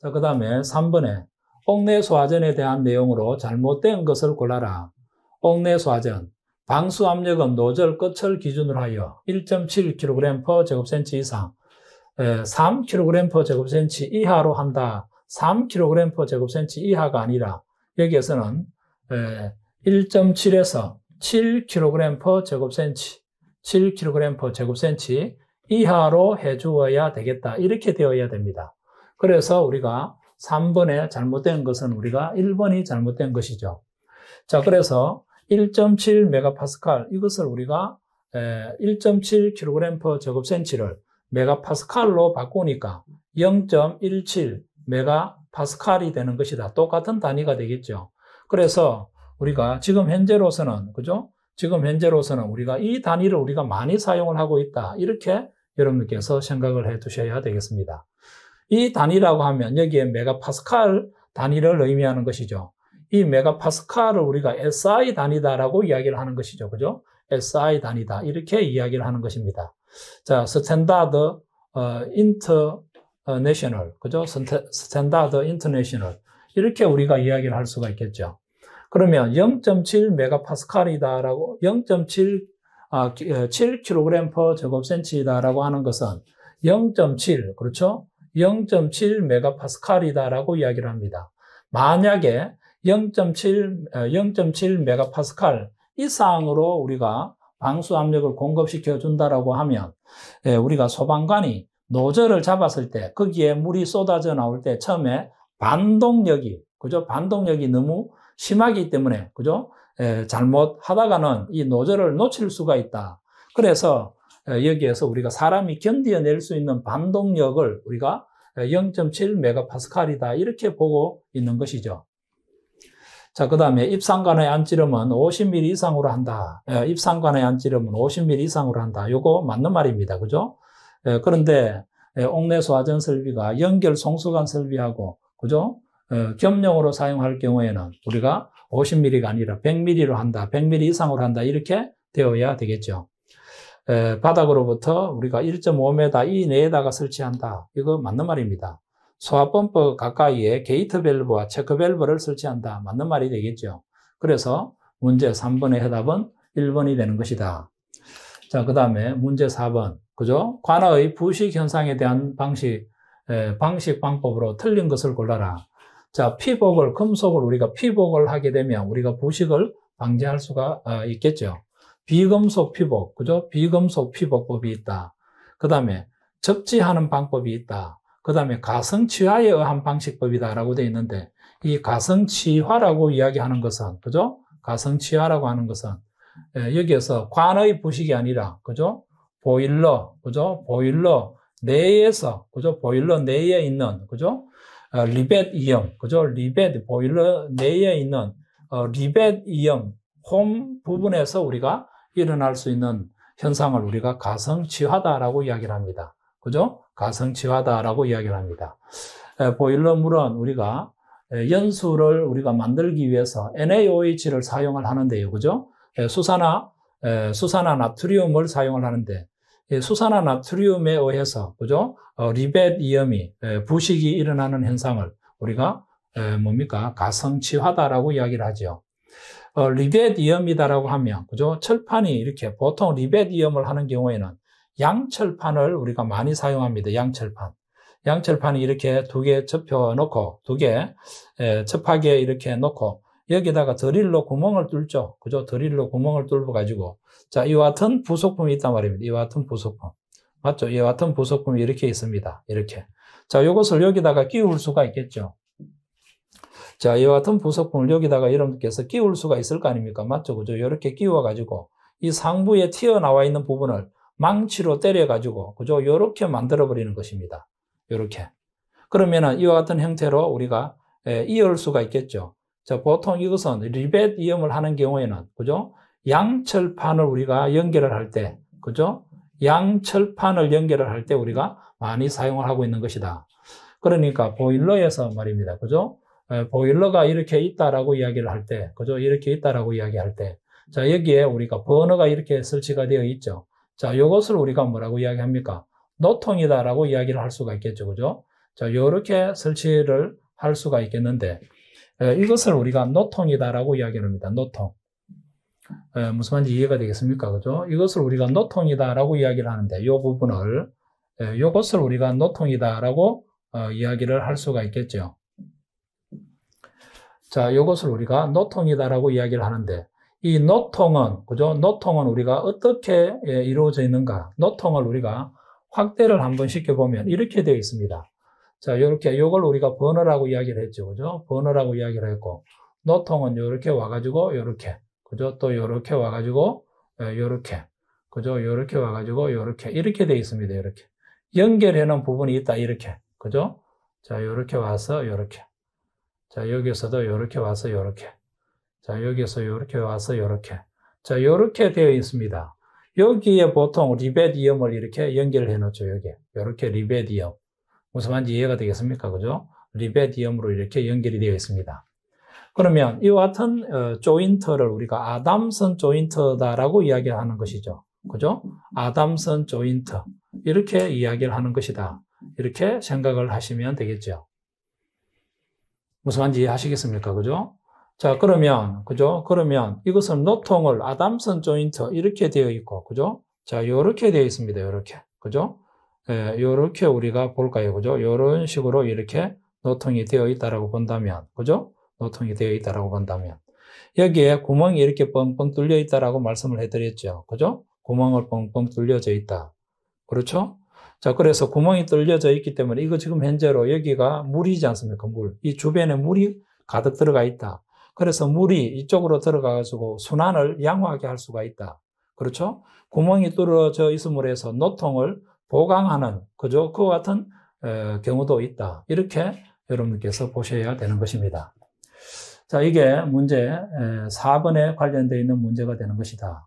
자, 그 다음에 3번에 옥내 소화전에 대한 내용으로 잘못된 것을 골라라. 옥내 소화전. 방수 압력은 노절 끝을 기준으로 하여 1.7kg 제곱센치 이상, 3kg 제곱센치 이하로 한다. 3kg 제곱센치 이하가 아니라 여기에서는 1.7에서 7kg 제곱센치, 7kg 제곱센치 이하로 해주어야 되겠다. 이렇게 되어야 됩니다. 그래서 우리가 3번에 잘못된 것은 우리가 1번이 잘못된 것이죠. 자, 그래서 1.7메가파스칼 이것을 우리가 1 7 k g 램곱 제곱센치를 메가파스칼로 바꾸니까 0.17 메가파스칼이 되는 것이다. 똑같은 단위가 되겠죠. 그래서 우리가 지금 현재로서는 그죠? 지금 현재로서는 우리가 이 단위를 우리가 많이 사용을 하고 있다. 이렇게 여러분께서 생각을 해 두셔야 되겠습니다. 이 단위라고 하면 여기에 메가파스칼 단위를 의미하는 것이죠. 이 메가파스칼을 우리가 SI 단위다라고 이야기를 하는 것이죠. 그죠? SI 단위다. 이렇게 이야기를 하는 것입니다. 자, 스탠다드 어, 인터내셔널. 그죠? 스탠다드 인터내셔널. 이렇게 우리가 이야기를 할 수가 있겠죠. 그러면 0.7 메가파스칼이다라고 0.7 아, 7kg per 어, 제곱센치다라고 이 하는 것은 0.7 그렇죠? 0.7메가파스칼이다라고 이야기를 합니다. 만약에 0.7 어, 메가파스칼 이상으로 우리가 방수 압력을 공급시켜 준다라고 하면 예, 우리가 소방관이 노즐을 잡았을 때 거기에 물이 쏟아져 나올 때 처음에 반동력이 그죠 반동력이 너무 심하기 때문에 그죠 예, 잘못하다가는 이 노즐을 놓칠 수가 있다. 그래서 여기에서 우리가 사람이 견뎌낼수 있는 반동력을 우리가 0.7메가파스칼이다 이렇게 보고 있는 것이죠. 자, 그 다음에 입상관의 안찌름은 50mm 이상으로 한다. 입상관의 안찌름은 50mm 이상으로 한다. 요거 맞는 말입니다. 그죠? 그런데 옥내 소화전 설비가 연결 송수관 설비하고, 그죠? 겸용으로 사용할 경우에는 우리가 50mm가 아니라 100mm로 한다. 100mm 이상으로 한다. 이렇게 되어야 되겠죠. 바닥으로부터 우리가 1.5m 이내에다가 설치한다. 이거 맞는 말입니다. 소화펌프 가까이에 게이트 밸브와 체크 밸브를 설치한다. 맞는 말이 되겠죠. 그래서 문제 3번의 해답은 1번이 되는 것이다. 자, 그 다음에 문제 4번. 그죠? 관아의 부식 현상에 대한 방식, 에, 방식 방법으로 틀린 것을 골라라. 자, 피복을, 금속을 우리가 피복을 하게 되면 우리가 부식을 방지할 수가 어, 있겠죠. 비금속 피복, 그죠? 비금속 피복법이 있다. 그 다음에 접지하는 방법이 있다. 그 다음에 가성치화에 의한 방식법이다라고 되어 있는데 이 가성치화라고 이야기하는 것은, 그죠? 가성치화라고 하는 것은 예, 여기에서 관의 부식이 아니라, 그죠? 보일러, 그죠? 보일러 내에서, 그죠? 보일러 내에 있는, 그죠? 어, 리벳 이염, 그죠? 리벳 보일러 내에 있는 어, 리벳 이염 홈 부분에서 우리가 일어날 수 있는 현상을 우리가 가성치화다라고 이야기를 합니다. 그죠? 가성치화다라고 이야기를 합니다. 보일러 뭐 물은 우리가 연수를 우리가 만들기 위해서 NaOH를 사용을 하는데요. 그죠? 수산화, 수산화 나트륨을 사용을 하는데 수산화 나트륨에 의해서 그죠? 어, 리벳 이염이 부식이 일어나는 현상을 우리가 뭡니까? 가성치화다라고 이야기를 하죠. 어, 리베디엄이다라고 하면 그죠? 철판이 이렇게 보통 리베디엄을 하는 경우에는 양철판을 우리가 많이 사용합니다. 양철판. 양철판이 이렇게 두 개 접혀 놓고 두 개 접하게 이렇게 놓고 여기다가 드릴로 구멍을 뚫죠. 그죠? 드릴로 구멍을 뚫어 가지고 자, 이와 같은 부속품이 있단 말입니다. 이와 같은 부속품. 맞죠? 이와 같은 부속품이 이렇게 있습니다. 이렇게. 자, 이것을 여기다가 끼울 수가 있겠죠. 자, 이와 같은 부속품을 여기다가 여러분께서 끼울 수가 있을 거 아닙니까? 맞죠? 그죠? 이렇게 끼워가지고 이 상부에 튀어나와 있는 부분을 망치로 때려가지고, 그죠? 이렇게 만들어버리는 것입니다. 이렇게. 그러면은 이와 같은 형태로 우리가 예, 이을 수가 있겠죠. 자, 보통 이것은 리벳 이음을 하는 경우에는, 그죠? 양철판을 우리가 연결을 할 때, 그죠? 양철판을 연결을 할 때 우리가 많이 사용을 하고 있는 것이다. 그러니까 보일러에서 말입니다. 그죠? 어, 보일러가 이렇게 있다라고 이야기를 할 때, 그죠? 이렇게 있다라고 이야기할 때, 자, 여기에 우리가 번호가 이렇게 설치가 되어 있죠. 자, 이것을 우리가 뭐라고 이야기합니까? 노통이다라고 이야기를 할 수가 있겠죠. 그죠? 자, 이렇게 설치를 할 수가 있겠는데, 에, 어, 이것을 우리가 노통이다라고 이야기를 합니다. 노통. 에, 어, 무슨 말인지 이해가 되겠습니까? 그죠? 이것을 우리가 노통이다라고 이야기를 하는데, 이 부분을, 에, 이것을 우리가 노통이다라고 어, 이야기를 할 수가 있겠죠. 자, 이것을 우리가 노통이다라고 이야기를 하는데 이 노통은 그죠? 노통은 우리가 어떻게 예, 이루어져 있는가? 노통을 우리가 확대를 한번 시켜보면 이렇게 되어 있습니다. 자, 이렇게 이걸 우리가 번호라고 이야기를 했죠, 그죠? 번호라고 이야기를 했고 노통은 이렇게 와가지고 이렇게 그죠? 또 이렇게 와가지고 이렇게 예, 그죠? 이렇게 와가지고 이렇게 이렇게 되어 있습니다. 이렇게 연결해놓은 부분이 있다. 이렇게 그죠? 자, 이렇게 와서 이렇게 자, 여기서도 이렇게 와서 이렇게. 자, 여기서 이렇게 와서 이렇게. 자, 이렇게 되어 있습니다. 여기에 보통 리베디엄을 이렇게 연결을 해 놓죠, 여기에. 이렇게 리베디엄. 무슨 말인지 이해가 되겠습니까? 그죠? 리베디엄으로 이렇게 연결이 되어 있습니다. 그러면 이와 같은 어, 조인터를 우리가 아담선 조인터다라고 이야기하는 것이죠. 그죠? 아담선 조인터. 이렇게 이야기를 하는 것이다. 이렇게 생각을 하시면 되겠죠. 무슨 말인지 이해하시겠습니까? 그죠? 자, 그러면, 그죠? 그러면 이것은 노통을 아담슨 조인트 이렇게 되어 있고, 그죠? 자, 요렇게 되어 있습니다. 요렇게. 그죠? 예, 요렇게 우리가 볼까요? 그죠? 요런 식으로 이렇게 노통이 되어 있다라고 본다면, 그죠? 노통이 되어 있다라고 본다면. 여기에 구멍이 이렇게 뻥뻥 뚫려 있다라고 말씀을 해드렸죠. 그죠? 구멍을 뻥뻥 뚫려져 있다. 그렇죠? 자, 그래서 구멍이 뚫려져 있기 때문에 이거 지금 현재로 여기가 물이지 않습니까? 물. 이 주변에 물이 가득 들어가 있다. 그래서 물이 이쪽으로 들어가가지고 순환을 양호하게 할 수가 있다. 그렇죠? 구멍이 뚫어져 있음으로 해서 노통을 보강하는, 그죠? 그와 같은 에, 경우도 있다. 이렇게 여러분께서 보셔야 되는 것입니다. 자, 이게 문제 4번에 관련되어 있는 문제가 되는 것이다.